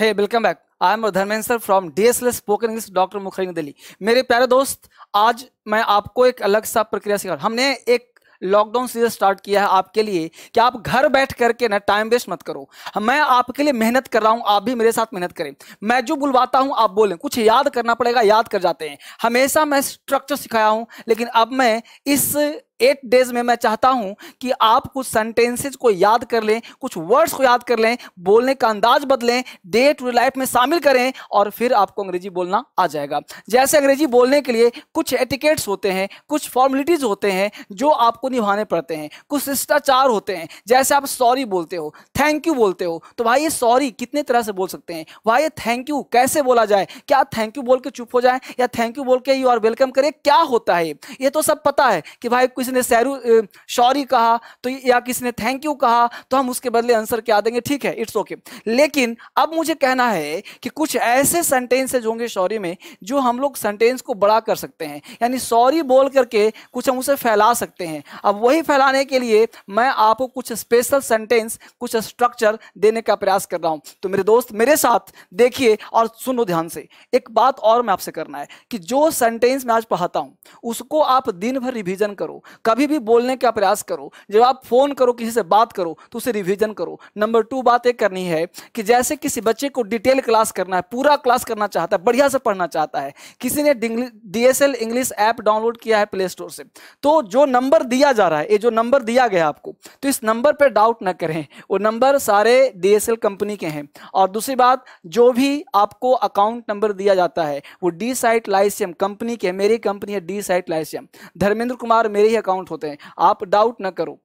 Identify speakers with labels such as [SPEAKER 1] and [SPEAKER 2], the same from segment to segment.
[SPEAKER 1] है welcome back I am Dharmendra from DSL spoken English doctor मुखरिंग दिल्ली मेरे प्यारे दोस्त आज मैं आपको एक अलग सा प्रक्रिया सिखा हमने एक लॉकडाउन सीरीज स्टार्ट किया है आपके लिए कि आप घर बैठ करके ना टाइम वेस्ट मत करो मैं आपके लिए मेहनत कर रहा हूं आप भी मेरे साथ मेहनत करें मैं जो बुलवाता हूं आप बोलें कुछ याद करना पड़ेगा याद कर जाते हैं हमेशा मैं स्ट्रक्चर सिखाया हूं लेकिन अब मैं इस एट डेज में मैं चाहता हूं कि आप कुछ सेंटेंसेज को याद कर लें कुछ वर्ड्स को याद कर लें बोलने का अंदाज बदलें डे टू लाइफ में शामिल करें और फिर आपको अंग्रेजी बोलना आ जाएगा जैसे अंग्रेजी बोलने के लिए कुछ एटिकेट्स होते हैं कुछ फॉर्मेलिटीज होते हैं जो आपको निभाने पड़ते हैं कुछ शिष्टाचार होते हैं जैसे आप सॉरी बोलते हो थैंक यू बोलते हो तो भाई ये सॉरी कितने तरह से बोल सकते हैं भाई ये थैंक यू कैसे बोला जाए क्या थैंक यू बोल के चुप हो जाए या थैंक यू बोल के यू आर वेलकम करें क्या होता है ये तो सब पता है कि भाई कुछ किसी ने सैरू सॉरी कहा तो या किसी ने थैंक यू कहा तो हम उसके बदले आंसर क्या देंगे ठीक है इट्स ओके okay. लेकिन अब मुझे कहना है कि कुछ ऐसे सेंटेंस है जो होंगे सॉरी में जो हम लोग सेंटेंस को बड़ा कर सकते हैं यानी सॉरी बोल करके कुछ हम उसे फैला सकते हैं अब वही फैलाने के लिए मैं आपको कुछ स्पेशल सेंटेंस कुछ स्ट्रक्चर देने का प्रयास कर रहा हूं तो मेरे दोस्त मेरे साथ देखिए और सुनो ध्यान से एक बात और मैं आपसे करना है कि जो सेंटेंस मैं आज पढ़ाता हूं उसको आप दिन भर रिवीजन करो कभी भी बोलने का प्रयास करो जब आप फ़ोन करो किसी से बात करो तो उसे रिविजन करो नंबर टू बात एक करनी है कि जैसे किसी बच्चे को डिटेल क्लास करना है पूरा क्लास करना चाहता है बढ़िया से पढ़ना चाहता है किसी ने D S L English app download किया है प्ले स्टोर से तो जो नंबर दिया जा रहा है ये जो नंबर दिया गया आपको तो इस नंबर पर डाउट ना करें वो नंबर सारे डी एस एल कंपनी के हैं और दूसरी बात जो भी आपको अकाउंट नंबर दिया जाता है वो डी साइट लाइसियम कंपनी के मेरी कंपनी है D site lyceum Dharmendra Kumar मेरी है अकाउंट होते हैं आप डाउट ना करो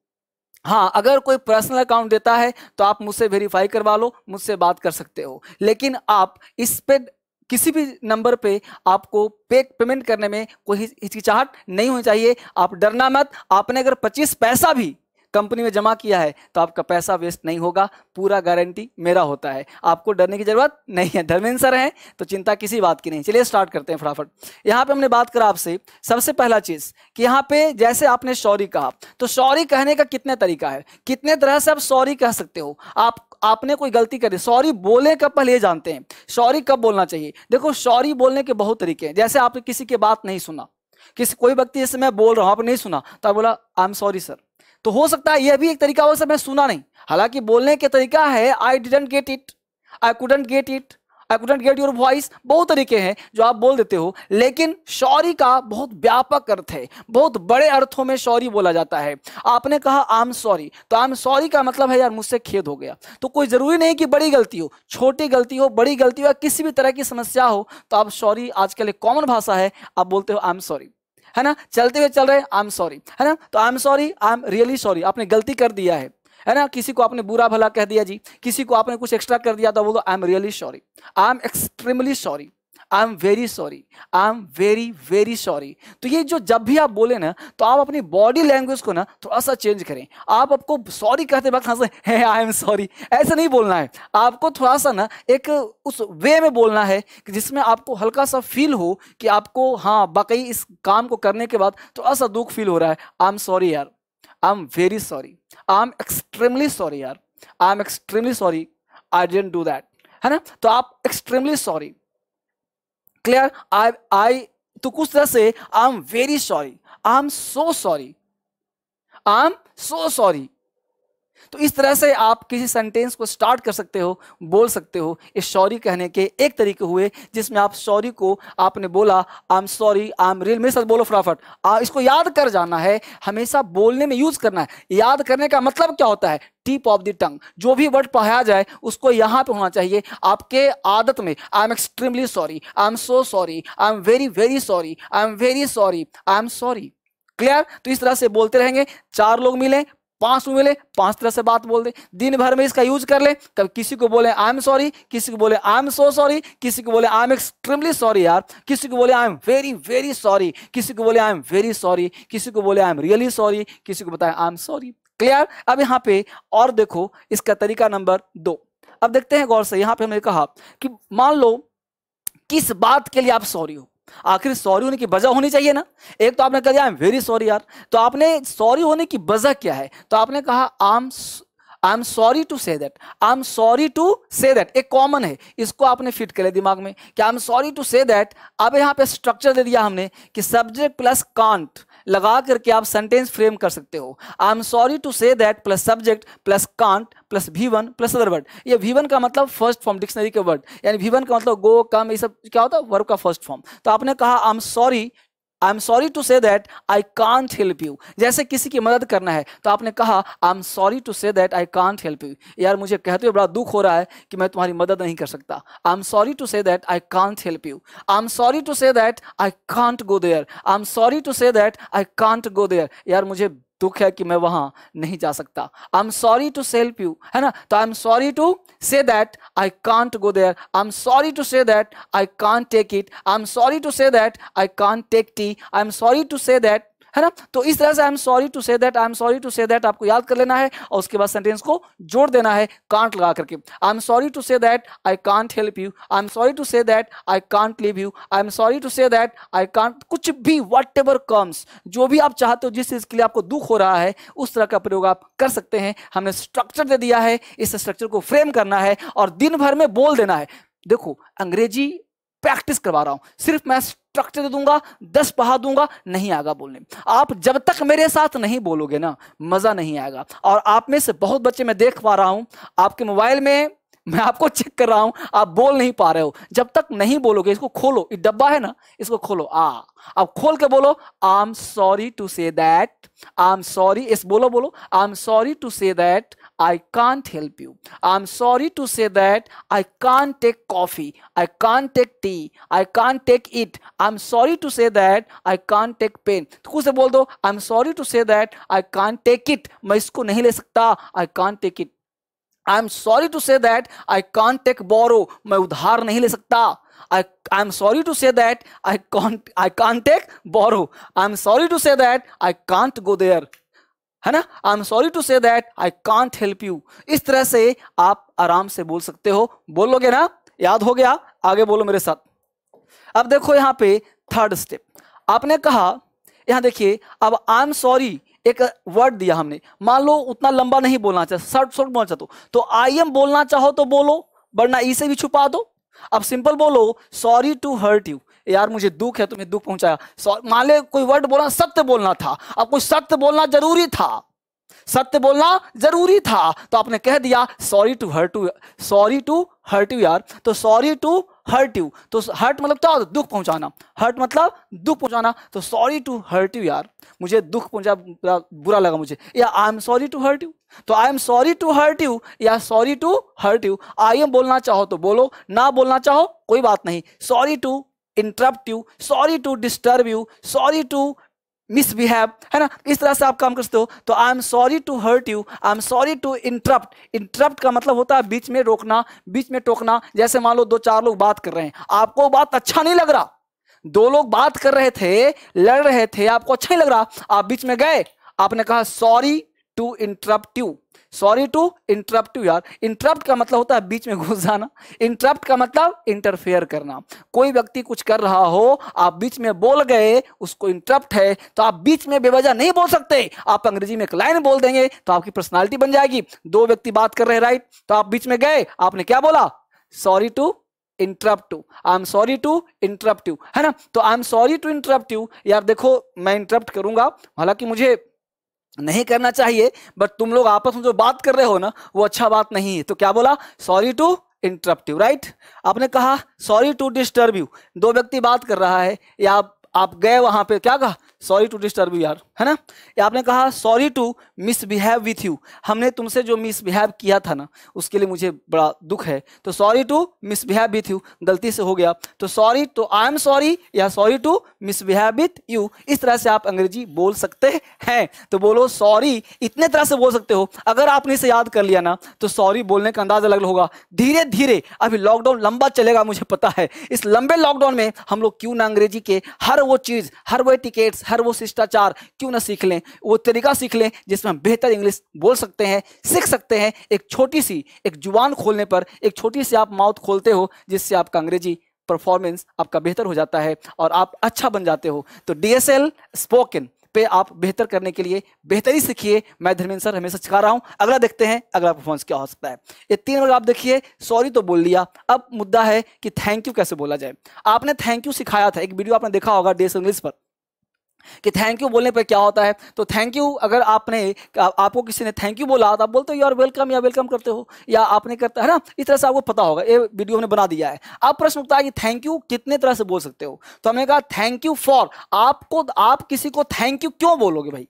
[SPEAKER 1] हाँ अगर कोई पर्सनल अकाउंट देता है तो आप मुझसे वेरीफाई करवा लो मुझसे बात कर सकते हो लेकिन आप इस पे किसी भी नंबर पे आपको पे पेमेंट करने में कोई हिचकिचाहट नहीं होनी चाहिए आप डरना मत आपने अगर 25 पैसा भी कंपनी में जमा किया है तो आपका पैसा वेस्ट नहीं होगा पूरा गारंटी मेरा होता है आपको डरने की जरूरत नहीं है धर्मेंद्र सर हैं तो चिंता किसी बात की नहीं चलिए स्टार्ट करते हैं फटाफट यहाँ पे हमने बात करा आपसे सबसे पहला चीज कि यहाँ पे जैसे आपने सॉरी कहा तो सॉरी कहने का कितने तरीका है कितने तरह से आप सॉरी कह सकते हो आप आपने कोई गलती करी सॉरी बोले कब पहले जानते हैं सॉरी कब बोलना चाहिए देखो सॉरी बोलने के बहुत तरीके हैं जैसे आपने किसी की बात नहीं सुना किसी कोई व्यक्ति जैसे मैं बोल रहा हूं आपने नहीं सुना तो आप बोला आई एम सॉरी सर तो हो सकता है यह भी एक तरीका हो सर मैं सुना नहीं हालांकि बोलने के तरीका है I didn't get it I couldn't get it I couldn't get your voice बहुत तरीके हैं जो आप बोल देते हो लेकिन शौरी का बहुत व्यापक अर्थ है बहुत बड़े अर्थों में शौरी बोला जाता है आपने कहा आई एम सॉरी तो आई एम सॉरी का मतलब है यार मुझसे खेद हो गया तो कोई जरूरी नहीं कि बड़ी गलती हो छोटी गलती हो बड़ी गलती हो या किसी भी तरह की समस्या हो तो आप सॉरी आजकल एक कॉमन भाषा है आप बोलते हो आई एम सॉरी है ना चलते हुए चल रहे आई एम सॉरी है ना तो I am sorry I am really sorry आपने गलती कर दिया है है ना किसी को आपने बुरा भला कह दिया जी किसी को आपने कुछ एक्स्ट्रा कर दिया तो बोलो I am really sorry I am extremely sorry I am very sorry I am very very sorry तो ये जो जब भी आप बोले ना तो आप अपनी बॉडी लैंग्वेज को ना थोड़ा सा चेंज करें आप आपको सॉरी कहते वक्त हाँ से आई एम सॉरी ऐसा नहीं बोलना है आपको थोड़ा सा ना एक उस वे में बोलना है कि जिसमें आपको हल्का सा फील हो कि आपको हाँ बाकी इस काम को करने के बाद थोड़ा सा दुख फील हो रहा है आई एम सॉरी यार I am very sorry I am extremely sorry यार I am extremely sorry I didn't do that है ना तो आप extremely sorry clear I I तो कुछ तरह से I am very sorry I am so sorry I am so sorry तो इस तरह से आप किसी सेंटेंस को स्टार्ट कर सकते हो बोल सकते हो इस सॉरी कहने के एक तरीके हुए जिसमें आप सॉरी को आपने बोला I am sorry I am real मेरे साथ बोलो फटाफट इसको याद कर जाना है हमेशा बोलने में यूज करना है याद करने का मतलब क्या होता है टिप ऑफ द टंग जो भी वर्ड पढ़ाया जाए उसको यहाँ पे होना चाहिए आपके आदत में I am extremely sorry I am so sorry I am very very sorry I am very sorry I am sorry clear तो इस तरह से बोलते रहेंगे चार लोग मिले पांच मिले पांच तरह से बात बोल दे दिन भर में इसका यूज कर ले कब किसी को बोले आई एम सॉरी किसी को बोले आई एम सो सॉरी किसी को बोले आई एम एक्सट्रीमली सॉरी यार किसी को बोले I am very very sorry किसी को बोले आई एम वेरी सॉरी किसी को बोले आई एम रियली सॉरी किसी को बताए आई एम सॉरी क्लियर अब यहाँ पे और देखो इसका तरीका नंबर दो अब देखते हैं गौर से यहाँ पे हमने कहा कि मान लो किस बात के लिए आप सॉरी हो आखिर सॉरी होने की वजह होनी चाहिए ना एक तो आपने कह दिया आई एम वेरी सॉरी यार तो आपने सॉरी होने की वजह क्या है तो आपने कहा um I am sorry to say that I am sorry to say that एक कॉमन है इसको आपने फिट कर दिमाग में कि I am sorry to say that अब यहाँ पे स्ट्रक्चर दे दिया हमने कि सब्जेक्ट प्लस कांट लगा करके आप सेंटेंस फ्रेम कर सकते हो I am sorry to say that plus subject plus can't plus V one plus other word ये वी वन का मतलब फर्स्ट फॉर्म डिक्शनरी के वर्ड यानी वी वन का मतलब गो कम ये सब क्या होता है वर्ब का फर्स्ट फॉर्म तो आपने कहा आई am sorry I am sorry to say that I can't help you जैसे किसी की मदद करना है तो आपने कहा आई am sorry to say that I can't help you यार मुझे कहते हुए बड़ा दुख हो रहा है कि मैं तुम्हारी मदद नहीं कर सकता I am sorry to say that I can't help you I am sorry to say that I can't go there I am sorry to say that I can't go there यार मुझे दुख है कि मैं वहां नहीं जा सकता I am sorry to help you है ना तो I am sorry to say that I can't go there I am sorry to say that I can't take it I am sorry to say that I can't take tea I am sorry to say that है ना तो इस तरह से I am sorry to say that I am sorry to say that आपको याद कर लेना है और उसके बाद सेंटेंस को जोड़ देना है कांट लगा करके आई am sorry to say that I can't help you I am sorry to say that I can't live you I am sorry to say that I can't कुछ भी वट एवर कम्स जो भी आप चाहते हो जिस चीज के लिए आपको दुख हो रहा है उस तरह का प्रयोग आप कर सकते हैं हमने स्ट्रक्चर दे दिया है इस स्ट्रक्चर को फ्रेम करना है और दिन भर में बोल देना है देखो अंग्रेजी प्रैक्टिस करवा रहा हूं सिर्फ मैं स्ट्रक्चर दे दूंगा दस पहा दूंगा नहीं आएगा बोलने आप जब तक मेरे साथ नहीं बोलोगे ना मज़ा नहीं आएगा और आप में से बहुत बच्चे मैं देख पा रहा हूं आपके मोबाइल में मैं आपको चेक कर रहा हूं आप बोल नहीं पा रहे हो जब तक नहीं बोलोगे इसको खोलो ये डब्बा है ना इसको खोलो आ अब खोल के बोलो I am sorry to say that I am sorry इस बोलो बोलो I am sorry to say that I can't help you I am sorry to say that I can't take coffee I can't take tea I can't take it I am sorry to say that I can't take pen तो खुद से बोल दो आई am sorry to say that I can't take it मैं इसको नहीं ले सकता आई can't take it I am sorry to say that I can't take बोरो मैं उधार नहीं ले सकता आई आई am sorry to say that I can't I can't take borrow I am sorry to say that I can't go there है ना आई am sorry to say that I can't help you इस तरह से आप आराम से बोल सकते हो बोलोगे ना याद हो गया आगे बोलो मेरे साथ अब देखो यहां पे थर्ड स्टेप आपने कहा यहां देखिए अब आई एम सॉरी एक वर्ड दिया हमने मान लो उतना लंबा नहीं बोलना चाहते शॉर्ट शॉर्ट बोलना चाहते तो आई तो एम बोलना चाहो तो बोलो वरना ई e से भी छुपा दो अब सिंपल बोलो सॉरी टू हर्ट यू यार मुझे दुख है तुम्हें दुख पहुंचाया मान लो कोई वर्ड बोला सत्य बोलना था अब कोई सत्य बोलना जरूरी था सत्य बोलना जरूरी था तो आपने कह दिया sorry to hurt you sorry to hurt you यार तो सॉरी टू हर्ट यू तो हर्ट मतलब क्या होता है दुख पहुंचाना हर्ट मतलब दुख पहुंचाना तो सॉरी टू हर्ट यू यार मुझे दुख पहुंचा बुरा, लगा मुझे या I am sorry to hurt you तो I am sorry to hurt you या sorry to hurt you I am बोलना चाहो तो बोलो ना बोलना चाहो कोई बात नहीं sorry to interrupt you sorry to disturb you sorry to misbehave है ना इस तरह से आप काम करते हो तो I am sorry to hurt you I am sorry to interrupt interrupt का मतलब होता है बीच में रोकना बीच में टोकना जैसे मान लो दो चार लोग बात कर रहे हैं आपको बात अच्छा नहीं लग रहा दो लोग बात कर रहे थे लड़ रहे थे आपको अच्छा नहीं लग रहा आप बीच में गए आपने कहा sorry to interrupt you sorry to interrupt you यार इंटरप्ट का मतलब होता है बीच में घुस जाना इंटरप्ट का मतलब इंटरफेयर करना कोई व्यक्ति कुछ कर रहा हो आप बीच में बोल गए उसको इंटरप्ट है तो आप बीच में बेवजह नहीं बोल सकते आप अंग्रेजी में एक लाइन बोल देंगे तो आपकी पर्सनैलिटी बन जाएगी दो व्यक्ति बात कर रहे हैं राइट तो आप बीच में गए आपने क्या बोला sorry to interrupt I am sorry to interrupt you है ना तो I am sorry to interrupt you यार देखो मैं इंटरप्ट करूंगा हालांकि मुझे नहीं करना चाहिए बट तुम लोग आपस में जो बात कर रहे हो ना वो अच्छा बात नहीं है तो क्या बोला sorry to interrupt you right आपने कहा सॉरी टू डिस्टर्ब यू दो व्यक्ति बात कर रहा है या आप आप गए वहां पे क्या कहा सॉरी टू डिस्टर्ब यू यार है ना या आपने कहा sorry to misbehave with you हमने तुमसे जो मिसबिहेव किया था ना उसके लिए मुझे बड़ा दुख है तो sorry to misbehave with you गलती से हो गया तो सॉरी तो आई एम सॉरी या sorry to misbehave with you इस तरह से आप अंग्रेजी बोल सकते हैं तो बोलो सॉरी इतने तरह से बोल सकते हो अगर आपने इसे याद कर लिया ना तो सॉरी बोलने का अंदाज अलग होगा धीरे धीरे अभी लॉकडाउन लंबा चलेगा मुझे पता है इस लंबे लॉकडाउन में हम लोग क्यों ना अंग्रेजी के हर वो चीज़ हर वो टिकेट्स हर वो शिष्टाचार क्यों ना सीख लें वो तरीका सीख लें जिसमें हम बेहतर इंग्लिश बोल सकते हैं सीख सकते हैं एक छोटी सी एक जुबान खोलने पर एक छोटी सी आप माउथ खोलते हो जिससे आपका अंग्रेजी परफॉर्मेंस आपका बेहतर हो जाता है और आप अच्छा बन जाते हो तो डी एस एल स्पोकन पे आप बेहतर करने के लिए बेहतरी सीखिए मैं धर्मेंद्र सर हमेशा सिखा रहा हूँ अगला देखते हैं अगला परफॉर्मेंस क्या हो सकता है ये तीन वर्ग आप देखिए सॉरी तो बोल लिया अब मुद्दा है कि थैंक यू कैसे बोला जाए आपने थैंक यू सिखाया था एक वीडियो आपने देखा होगा डेस इंग्लिश पर कि थैंक यू बोलने पर क्या होता है तो थैंक यू अगर आपने आ, आपको किसी ने थैंक यू बोला तो आप बोलते हो यू आर वेलकम या वेलकम करते हो या आपने करता है ना इस तरह से आपको पता होगा ये वीडियो हमने बना दिया है अब प्रश्न उठता है कि थैंक यू कितने तरह से बोल सकते हो तो हमने कहा थैंक यू फॉर आपको आप किसी को थैंक यू क्यों बोलोगे भाई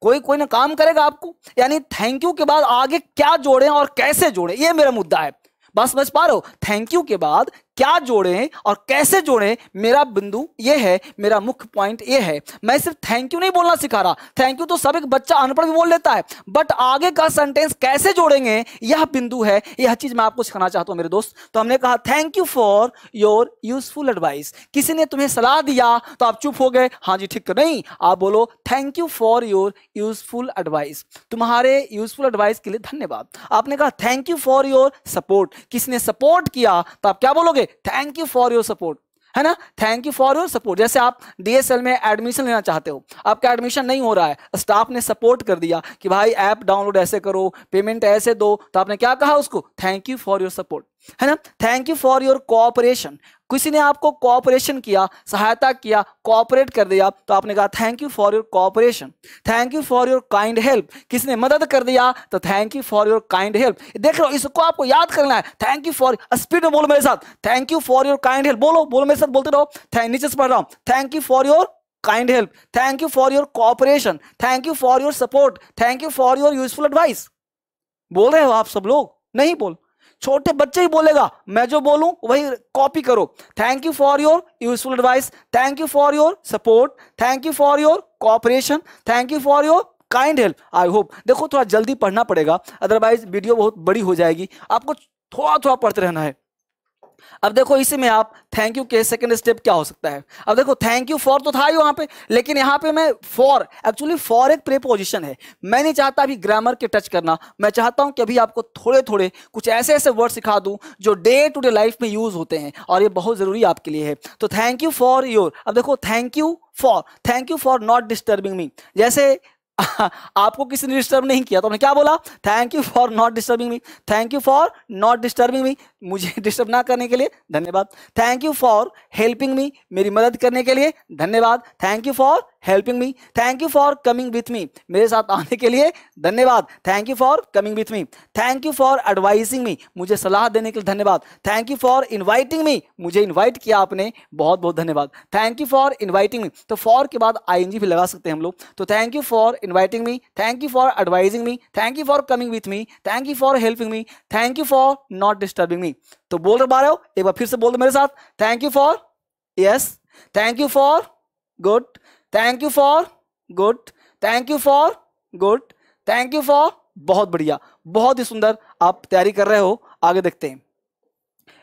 [SPEAKER 1] कोई कोई ना काम करेगा आपको यानी थैंक यू के बाद आगे क्या जोड़े और कैसे जोड़े ये मेरा मुद्दा है बस समझ पा रहे हो थैंक यू के बाद क्या जोड़ें और कैसे जोड़ें मेरा बिंदु ये है मेरा मुख्य पॉइंट ये है मैं सिर्फ थैंक यू नहीं बोलना सिखा रहा थैंक यू तो सब एक बच्चा अनपढ़ भी बोल लेता है बट आगे का सेंटेंस कैसे जोड़ेंगे यह बिंदु है यह चीज मैं आपको सिखाना चाहता हूँ मेरे दोस्त तो हमने कहा thank you for your useful advice किसी ने तुम्हें सलाह दिया तो आप चुप हो गए हाँ जी ठीक तो नहीं आप बोलो thank you for your useful advice तुम्हारे यूजफुल एडवाइस के लिए धन्यवाद आपने कहा thank you for your support किसी ने सपोर्ट किया तो आप क्या बोलोगे thank you for your support है ना thank you for your support जैसे आप डीएसएल में एडमिशन लेना चाहते हो आपका एडमिशन नहीं हो रहा है स्टाफ ने सपोर्ट कर दिया कि भाई ऐप डाउनलोड ऐसे करो पेमेंट ऐसे दो तो आपने क्या कहा उसको thank you for your support है ना thank you for your cooperation किसी ने आपको कॉपरेशन किया सहायता किया कॉपरेट कर दिया तो आपने कहा thank you for your cooperation thank you for your kind help किसी ने मदद कर दिया तो thank you for your kind help देख लो इसको आपको याद करना है थैंक यू फॉर स्पीड में बोलो मेरे साथ thank you for your kind help बोलो बोलो मेरे साथ बोलते रहो थैंक नीचे से पढ़ रहा हूँ thank you for your kind help thank you for your cooperation thank you for your support thank you for your useful advice बोल रहे हो आप सब लोग नहीं बोल छोटे बच्चे ही बोलेगा मैं जो बोलूं वही कॉपी करो thank you for your useful advice thank you for your support thank you for your cooperation thank you for your kind help I hope देखो थोड़ा जल्दी पढ़ना पड़ेगा अदरवाइज वीडियो बहुत बड़ी हो जाएगी आपको थोड़ा थोड़ा पढ़ते रहना है अब देखो इसी में आप थैंक यू के सेकंड स्टेप क्या हो सकता है अब देखो थैंक यू फॉर तो था ही वहां पे लेकिन यहां पे मैं फॉर एक्चुअली फॉर एक प्रीपोजिशन है मैं नहीं चाहता अभी ग्रामर के टच करना मैं चाहता हूं कि अभी आपको थोड़े थोड़े कुछ ऐसे ऐसे वर्ड सिखा दूं जो डे टू डे लाइफ में यूज होते हैं और ये बहुत जरूरी आपके लिए है तो थैंक यू फॉर योर अब देखो thank you for thank you for not disturbing me जैसे आपको किसी ने डिस्टर्ब नहीं किया तो हमने क्या बोला thank you for not disturbing me thank you for not disturbing me मुझे डिस्टर्ब ना करने के लिए धन्यवाद thank you for helping me मेरी मदद करने के लिए धन्यवाद thank you for helping me thank you for coming with me मेरे साथ आने के लिए धन्यवाद thank you for coming with me thank you for advising me मुझे सलाह देने के लिए धन्यवाद thank you for inviting me मुझे इन्वाइट किया आपने बहुत बहुत धन्यवाद thank you for inviting me तो फॉर के बाद आई भी लगा सकते हैं हम लोग तो thank you for inviting me thank you for advising me thank you for coming with me thank you for helping me thank you for not disturbing me me तो बोल रहे पा रहे हो एक बार फिर से बोल दो मेरे साथ thank you for yes thank you for good thank you for good thank you for good thank you for बहुत बढ़िया बहुत ही सुंदर आप तैयारी कर रहे हो आगे देखते हैं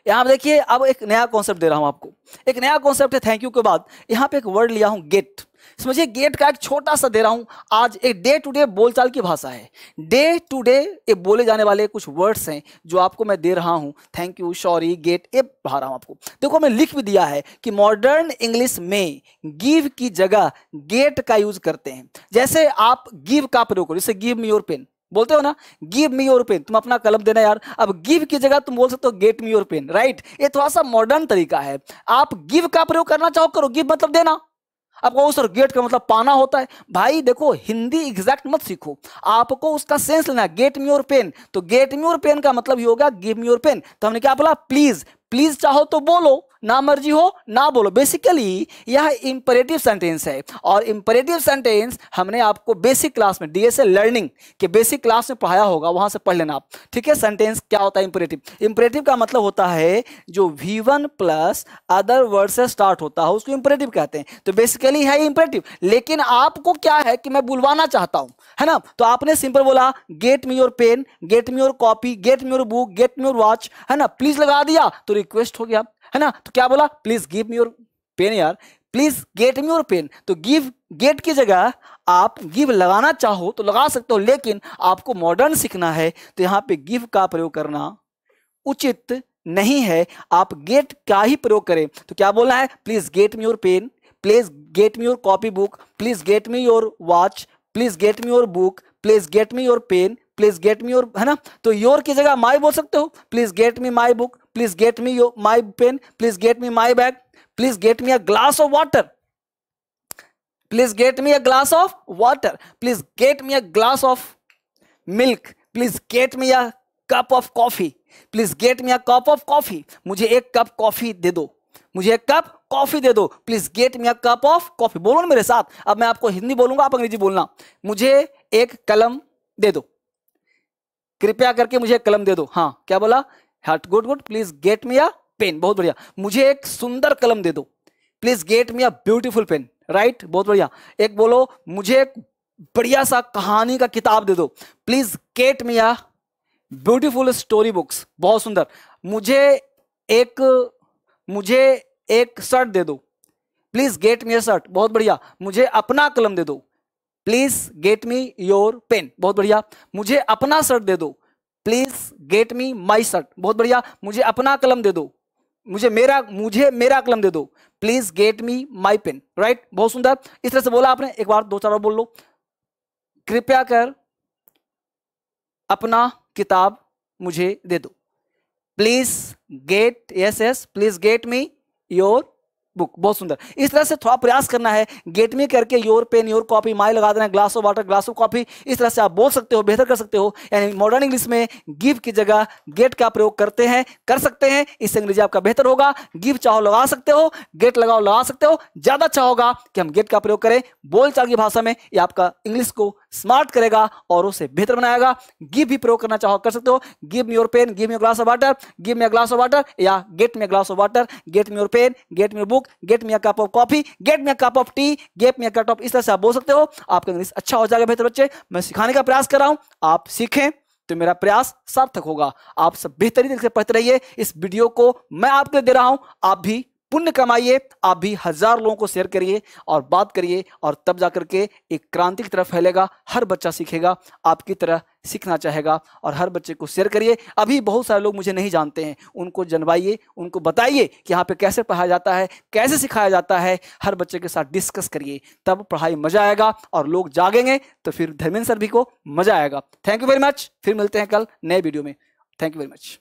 [SPEAKER 1] यहां देखिए अब एक नया कॉन्सेप्ट दे रहा हूं आपको एक नया कॉन्सेप्ट है थैंक यू के बाद यहां पे एक वर्ड लिया हूं गेट समझिए गेट का एक छोटा सा दे रहा हूं आज एक डे टू डे बोलचाल की भाषा है डे टू डे ये बोले जाने वाले कुछ वर्ड्स हैं जो आपको मैं दे रहा हूं थैंक यू सॉरी गेट ये पढ़ा रहा हूं आपको देखो मैं लिख भी दिया है कि मॉडर्न इंग्लिश में गिव की जगह गेट का यूज करते हैं जैसे आप गिव का प्रयोग करो जैसे गिव मी योर पेन बोलते हो ना गिव मी योर पेन तुम अपना कलम देना यार अब गिव की जगह तुम बोल सकते हो get me your pen right ये थोड़ा सा मॉडर्न तरीका है आप गिव का प्रयोग करना चाहो करो गिव मतलब देना आपको उस सर गेट का मतलब पाना होता है भाई देखो हिंदी एग्जैक्ट मत सीखो आपको उसका सेंस लेना गेट मी योर पेन तो गेट मी योर पेन का मतलब ये होगा गिव मी योर पेन तो हमने क्या बोला प्लीज प्लीज चाहो तो बोलो ना मर्जी हो ना बोलो बेसिकली यह इंपरेटिव सेंटेंस है और इंपरेटिव सेंटेंस हमने आपको बेसिक क्लास में डीएसए लर्निंग के बेसिक क्लास में पढ़ाया होगा वहां से पढ़ लेना आप ठीक है सेंटेंस क्या होता है इंपरेटिव इंपरेटिव का मतलब होता है जो V one plus other word से स्टार्ट होता है उसको इंपरेटिव कहते हैं तो बेसिकली है इंपरेटिव लेकिन आपको क्या है कि मैं बुलवाना चाहता हूं है ना तो आपने सिंपल बोला get me your pen get me your copy get me your book get me your watch है ना प्लीज लगा दिया तो रिक्वेस्ट हो गया है ना तो क्या बोला please give me your pen यार please get me your pen तो गिव गेट की जगह आप गिव लगाना चाहो तो लगा सकते हो लेकिन आपको मॉडर्न सीखना है तो यहाँ पे गिव का प्रयोग करना उचित नहीं है आप गेट का ही प्रयोग करें तो क्या बोलना है please get me your pen please get me your copy book please get me your watch please get me your book please get me your pen please get me your है ना तो योर की जगह माई बोल सकते हो please get me my book please get me your my pen please get me my bag please get me a glass of water please get me a glass of water please get me a glass of milk please get me a cup of coffee please get me a cup of coffee मुझे एक cup coffee दे दो मुझे एक cup coffee दे दो please get me a cup of coffee बोलो ना मेरे साथ अब मैं आपको हिंदी बोलूंगा आप अंग्रेजी बोलना मुझे एक कलम दे दो कृपया करके मुझे कलम दे दो हाँ क्या बोला हट हाँ, good good please get me a pen बहुत बढ़िया मुझे एक सुंदर कलम दे दो please get me a beautiful pen right बहुत बढ़िया एक बोलो मुझे एक बढ़िया सा कहानी का किताब दे दो please get me a beautiful story books बहुत सुंदर मुझे एक मुझे एक शर्ट दे दो please get me a shirt बहुत बढ़िया मुझे अपना कलम दे दो please get me your pen बहुत बढ़िया मुझे अपना शर्ट दे दो please get me my shirt बहुत बढ़िया मुझे अपना कलम दे दो मुझे मेरा मुझे मेरा कलम दे दो please get me my pen right बहुत सुंदर इस तरह से बोला आपने एक बार दो चार बार बोल लो कृपया कर अपना किताब मुझे दे दो please get yes yes please get me your book बहुत सुंदर इस तरह से थोड़ा प्रयास करना है गेट में करके your pen your copy my लगा देना glass of water glass of coffee इस तरह से आप बोल सकते हो बेहतर कर सकते हो यानी मॉडर्न इंग्लिश में गिव की जगह गेट का प्रयोग करते हैं कर सकते हैं इससे अंग्रेजी आपका बेहतर होगा गिव चाहो लगा सकते हो गेट लगाओ लगा सकते हो ज्यादा अच्छा होगा कि हम गेट का प्रयोग करें बोल की भाषा में या आपका इंग्लिश को स्मार्ट करेगा और उसे बेहतर बनाएगा गिव भी प्रयोग करना चाहो कर सकते हो give me your pen give me glass of water give me glass of water या get me glass of water get me your pen get me book get me cup of coffee get me cup of tea get me cut of इस तरह से आप बोल सकते हो आपका English अच्छा हो जाएगा बेहतर बच्चे मैं सिखाने का प्रयास कर रहा हूं आप सीखें तो मेरा प्रयास सार्थक होगा आप सब बेहतरीन तरीके से पढ़ते रहिए इस वीडियो को मैं आपके दे रहा हूं आप भी पुण्य कमाइए आप भी हजार लोगों को शेयर करिए और बात करिए और तब जा करके एक क्रांति की तरफ फैलेगा हर बच्चा सीखेगा आपकी तरह सीखना चाहेगा और हर बच्चे को शेयर करिए अभी बहुत सारे लोग मुझे नहीं जानते हैं उनको जनवाइए उनको बताइए कि यहाँ पे कैसे पढ़ाया जाता है कैसे सिखाया जाता है हर बच्चे के साथ डिस्कस करिए तब पढ़ाई मजा आएगा और लोग जागेंगे तो फिर धर्मेंद्र सर भी को मजा आएगा थैंक यू वेरी मच फिर मिलते हैं कल नए वीडियो में थैंक यू वेरी मच